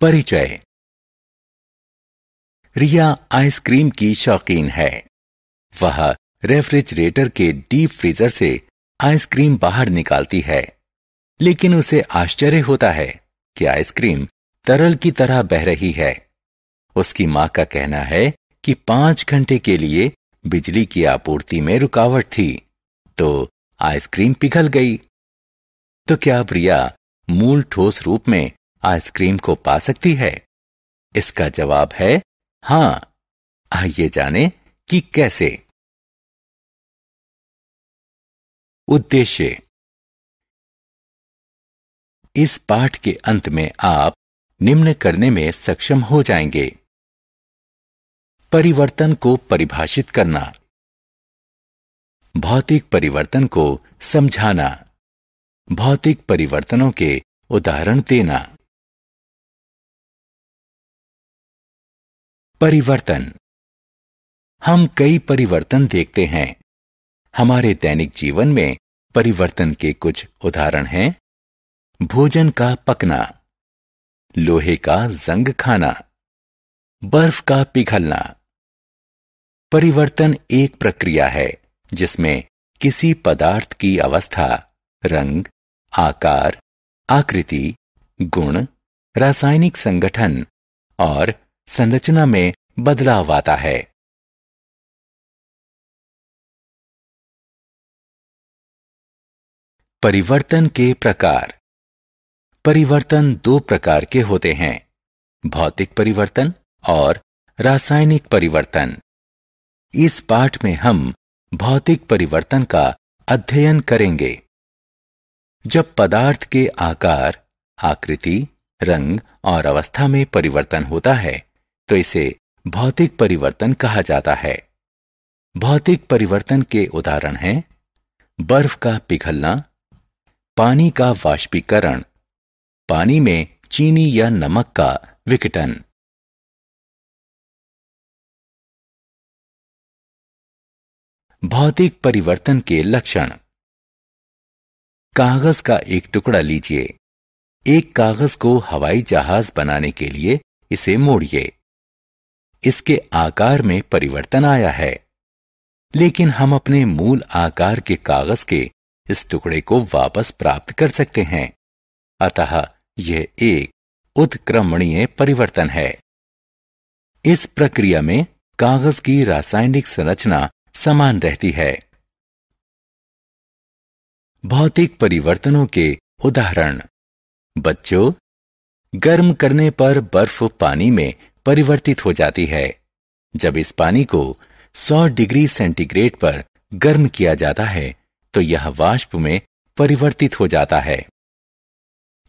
परिचय रिया आइसक्रीम की शौकीन है वह रेफ्रिजरेटर के डीप फ्रीजर से आइसक्रीम बाहर निकालती है लेकिन उसे आश्चर्य होता है कि आइसक्रीम तरल की तरह बह रही है उसकी मां का कहना है कि पांच घंटे के लिए बिजली की आपूर्ति में रुकावट थी तो आइसक्रीम पिघल गई तो क्या प्रिया मूल ठोस रूप में आइसक्रीम को पा सकती है इसका जवाब है हां आइए जाने कि कैसे उद्देश्य इस पाठ के अंत में आप निम्न करने में सक्षम हो जाएंगे परिवर्तन को परिभाषित करना भौतिक परिवर्तन को समझाना भौतिक परिवर्तनों के उदाहरण देना परिवर्तन हम कई परिवर्तन देखते हैं हमारे दैनिक जीवन में परिवर्तन के कुछ उदाहरण हैं भोजन का पकना लोहे का जंग खाना बर्फ का पिघलना परिवर्तन एक प्रक्रिया है जिसमें किसी पदार्थ की अवस्था रंग आकार आकृति गुण रासायनिक संगठन और संरचना में बदलाव आता है परिवर्तन के प्रकार परिवर्तन दो प्रकार के होते हैं भौतिक परिवर्तन और रासायनिक परिवर्तन इस पाठ में हम भौतिक परिवर्तन का अध्ययन करेंगे जब पदार्थ के आकार आकृति रंग और अवस्था में परिवर्तन होता है तो इसे भौतिक परिवर्तन कहा जाता है भौतिक परिवर्तन के उदाहरण हैं बर्फ का पिघलना पानी का वाष्पीकरण पानी में चीनी या नमक का विकटन भौतिक परिवर्तन के लक्षण कागज का एक टुकड़ा लीजिए एक कागज को हवाई जहाज बनाने के लिए इसे मोड़िए इसके आकार में परिवर्तन आया है लेकिन हम अपने मूल आकार के कागज के इस टुकड़े को वापस प्राप्त कर सकते हैं अतः यह एक उत्क्रमणीय परिवर्तन है इस प्रक्रिया में कागज की रासायनिक संरचना समान रहती है भौतिक परिवर्तनों के उदाहरण बच्चों गर्म करने पर बर्फ पानी में परिवर्तित हो जाती है जब इस पानी को 100 डिग्री सेंटीग्रेड पर गर्म किया जाता है तो यह वाष्प में परिवर्तित हो जाता है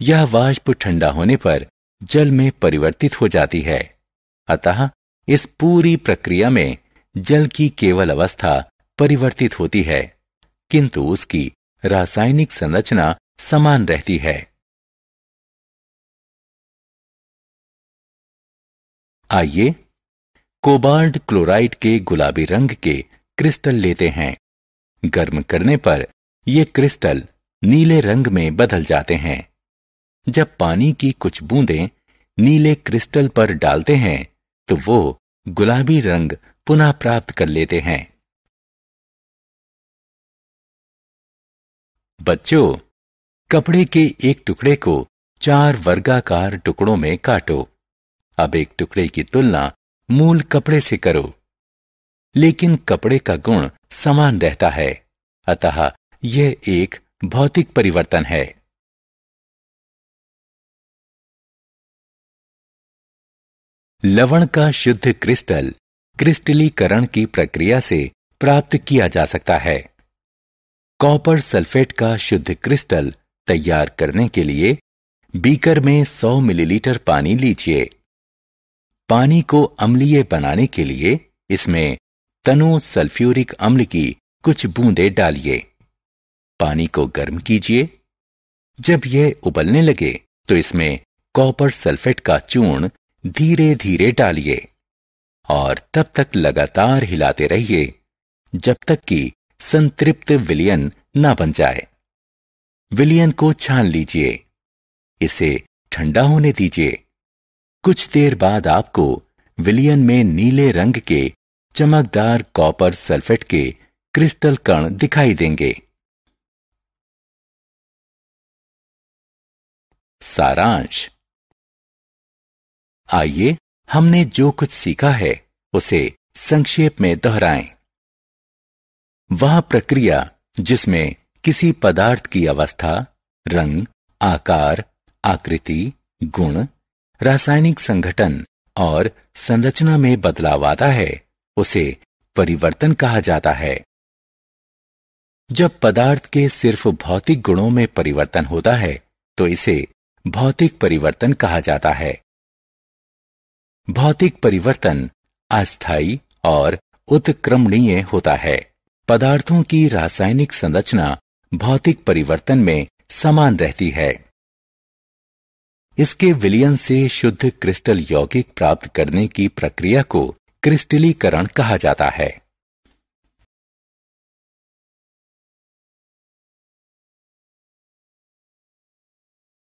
यह वाष्प ठंडा होने पर जल में परिवर्तित हो जाती है अतः इस पूरी प्रक्रिया में जल की केवल अवस्था परिवर्तित होती है किंतु उसकी रासायनिक संरचना समान रहती है आइए कोबाल्ट क्लोराइड के गुलाबी रंग के क्रिस्टल लेते हैं गर्म करने पर ये क्रिस्टल नीले रंग में बदल जाते हैं जब पानी की कुछ बूंदें नीले क्रिस्टल पर डालते हैं तो वो गुलाबी रंग पुनः प्राप्त कर लेते हैं बच्चों कपड़े के एक टुकड़े को चार वर्गाकार टुकड़ों में काटो अब एक टुकड़े की तुलना मूल कपड़े से करो लेकिन कपड़े का गुण समान रहता है अतः यह एक भौतिक परिवर्तन है लवण का शुद्ध क्रिस्टल क्रिस्टलीकरण की प्रक्रिया से प्राप्त किया जा सकता है कॉपर सल्फेट का शुद्ध क्रिस्टल तैयार करने के लिए बीकर में 100 मिलीलीटर पानी लीजिए पानी को अम्लीय बनाने के लिए इसमें तनु सल्फ्यूरिक अम्ल की कुछ बूंदें डालिए पानी को गर्म कीजिए जब यह उबलने लगे तो इसमें कॉपर सल्फेट का चूर्ण धीरे धीरे डालिए और तब तक लगातार हिलाते रहिए जब तक कि संतृप्त विलियन ना बन जाए विलियन को छान लीजिए इसे ठंडा होने दीजिए कुछ देर बाद आपको विलियन में नीले रंग के चमकदार कॉपर सल्फेट के क्रिस्टल कण दिखाई देंगे सारांश आइए हमने जो कुछ सीखा है उसे संक्षेप में दोहराएं। वह प्रक्रिया जिसमें किसी पदार्थ की अवस्था रंग आकार आकृति गुण रासायनिक संगठन और संरचना में बदलाव आता है उसे परिवर्तन कहा जाता है जब पदार्थ के सिर्फ भौतिक गुणों में परिवर्तन होता है तो इसे भौतिक परिवर्तन कहा जाता है भौतिक परिवर्तन अस्थायी और उत्क्रमणीय होता है पदार्थों की रासायनिक संरचना भौतिक परिवर्तन में समान रहती है इसके विलियन से शुद्ध क्रिस्टल यौगिक प्राप्त करने की प्रक्रिया को क्रिस्टलीकरण कहा जाता है